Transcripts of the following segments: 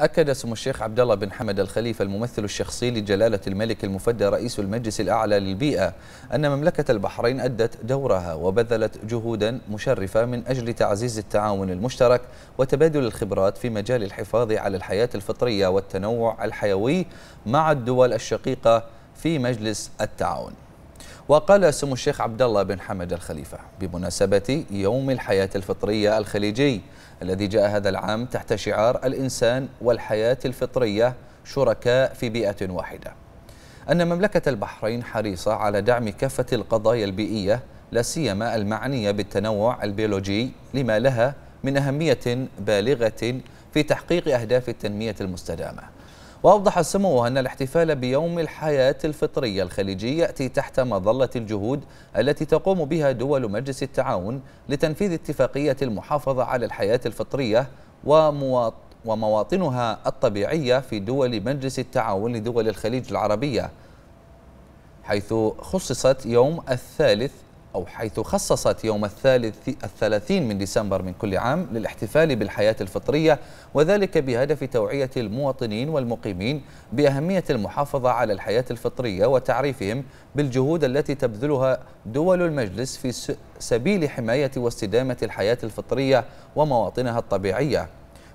أكد سمو الشيخ عبد الله بن حمد الخليفة الممثل الشخصي لجلالة الملك المفدى رئيس المجلس الأعلى للبيئة أن مملكة البحرين أدت دورها وبذلت جهودا مشرفة من أجل تعزيز التعاون المشترك وتبادل الخبرات في مجال الحفاظ على الحياة الفطرية والتنوع الحيوي مع الدول الشقيقة في مجلس التعاون وقال سمو الشيخ عبد الله بن حمد الخليفة بمناسبة يوم الحياة الفطرية الخليجي الذي جاء هذا العام تحت شعار الإنسان والحياة الفطرية شركاء في بيئة واحدة أن مملكة البحرين حريصة على دعم كافة القضايا البيئية لا سيما المعنية بالتنوع البيولوجي لما لها من أهمية بالغة في تحقيق أهداف التنمية المستدامة وأوضح سموه أن الاحتفال بيوم الحياة الفطرية الخليجي يأتي تحت مظلة الجهود التي تقوم بها دول مجلس التعاون لتنفيذ اتفاقية المحافظة على الحياة الفطرية ومواطنها الطبيعية في دول مجلس التعاون لدول الخليج العربية حيث خصصت يوم الثالث أو حيث خصصت يوم الثالث الثلاثين من ديسمبر من كل عام للاحتفال بالحياة الفطرية وذلك بهدف توعية المواطنين والمقيمين بأهمية المحافظة على الحياة الفطرية وتعريفهم بالجهود التي تبذلها دول المجلس في سبيل حماية واستدامة الحياة الفطرية ومواطنها الطبيعية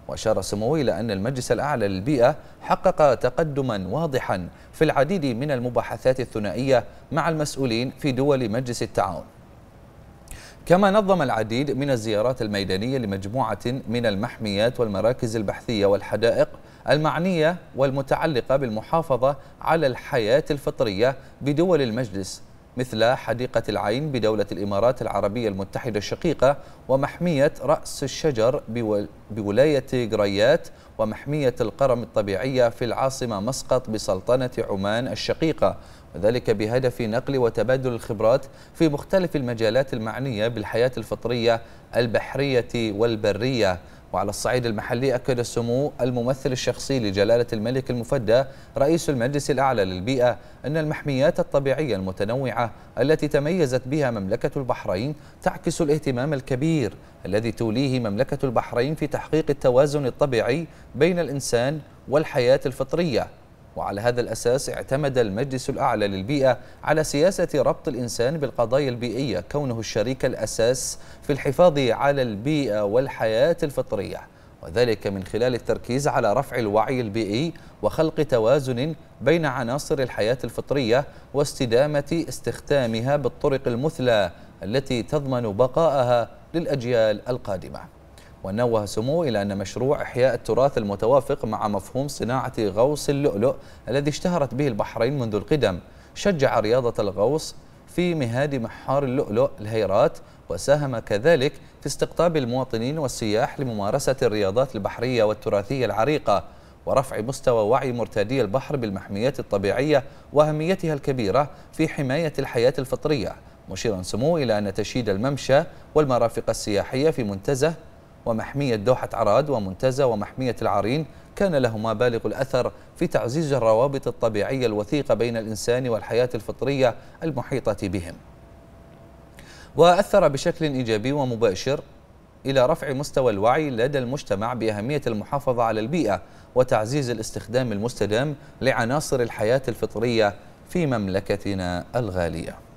وأشار سموه إلى أن المجلس الأعلى للبيئة حقق تقدما واضحا في العديد من المباحثات الثنائية مع المسؤولين في دول مجلس التعاون كما نظم العديد من الزيارات الميدانية لمجموعة من المحميات والمراكز البحثية والحدائق المعنية والمتعلقة بالمحافظة على الحياة الفطرية بدول المجلس مثل حديقة العين بدولة الإمارات العربية المتحدة الشقيقة ومحمية رأس الشجر بولاية غريات ومحمية القرم الطبيعية في العاصمة مسقط بسلطنة عمان الشقيقة وذلك بهدف نقل وتبادل الخبرات في مختلف المجالات المعنية بالحياة الفطرية البحرية والبرية وعلى الصعيد المحلي أكد السمو الممثل الشخصي لجلالة الملك المفدى رئيس المجلس الأعلى للبيئة أن المحميات الطبيعية المتنوعة التي تميزت بها مملكة البحرين تعكس الاهتمام الكبير الذي توليه مملكة البحرين في تحقيق التوازن الطبيعي بين الإنسان والحياة الفطرية وعلى هذا الأساس اعتمد المجلس الأعلى للبيئة على سياسة ربط الإنسان بالقضايا البيئية كونه الشريك الأساس في الحفاظ على البيئة والحياة الفطرية وذلك من خلال التركيز على رفع الوعي البيئي وخلق توازن بين عناصر الحياة الفطرية واستدامة استخدامها بالطرق المثلى التي تضمن بقاءها للأجيال القادمة ونوه سمو إلى أن مشروع إحياء التراث المتوافق مع مفهوم صناعة غوص اللؤلؤ الذي اشتهرت به البحرين منذ القدم شجع رياضة الغوص في مهاد محار اللؤلؤ الهيرات وساهم كذلك في استقطاب المواطنين والسياح لممارسة الرياضات البحرية والتراثية العريقة ورفع مستوى وعي مرتادي البحر بالمحميات الطبيعية وأهميتها الكبيرة في حماية الحياة الفطرية مشيرا سمو إلى أن تشييد الممشى والمرافق السياحية في منتزه ومحمية دوحة عراد ومنتزه ومحمية العرين كان لهما بالغ الأثر في تعزيز الروابط الطبيعية الوثيقة بين الإنسان والحياة الفطرية المحيطة بهم وأثر بشكل إيجابي ومباشر إلى رفع مستوى الوعي لدى المجتمع بأهمية المحافظة على البيئة وتعزيز الاستخدام المستدام لعناصر الحياة الفطرية في مملكتنا الغالية